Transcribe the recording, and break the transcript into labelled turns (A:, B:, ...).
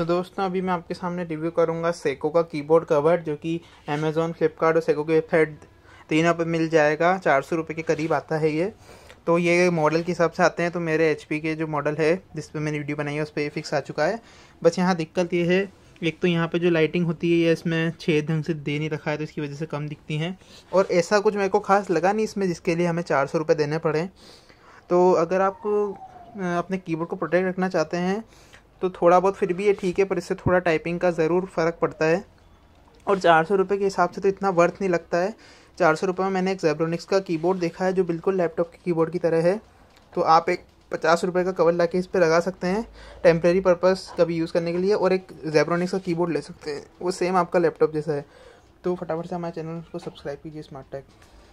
A: तो दोस्तों अभी मैं आपके सामने रिव्यू करूँगा सेको का कीबोर्ड कवर जो कि अमेज़ोन फ्लिपकार्ट और सेको की वेबसाइट तीनों पर मिल जाएगा चार सौ रुपये के करीब आता है ये तो ये मॉडल के हिसाब से आते हैं तो मेरे एच के जो मॉडल है जिस पर मैंने वीडियो बनाई है उस पर फिक्स आ चुका है बस यहाँ दिक्कत ये है एक तो यहाँ पे जो लाइटिंग होती है ये इसमें छः ढंग से दे नहीं रखा है तो इसकी वजह से कम दिखती हैं और ऐसा कुछ मेरे को खास लगा नहीं इसमें जिसके लिए हमें चार सौ रुपये देने पड़े तो अगर आप अपने कीबोर्ड को प्रोटेक्ट रखना चाहते हैं तो थोड़ा बहुत फिर भी ये ठीक है पर इससे थोड़ा टाइपिंग का ज़रूर फ़र्क पड़ता है और चार सौ रुपये के हिसाब से तो इतना वर्थ नहीं लगता है चार सौ रुपये में मैंने एक जेब्रोनिक्स का कीबोर्ड देखा है जो बिल्कुल लैपटॉप के कीबोर्ड की तरह है तो आप एक पचास रुपये का कवर ला के इस पर लगा सकते हैं टेम्प्रेरी पर्पज़ कभी यूज़ करने के लिए और एक जेब्रोनिक्स का कीबोर्ड ले सकते हैं वो सेम आपका लैपटॉप जैसा है तो फटाफट से हमारे चैनल
B: को सब्सक्राइब कीजिए स्मार्ट टैग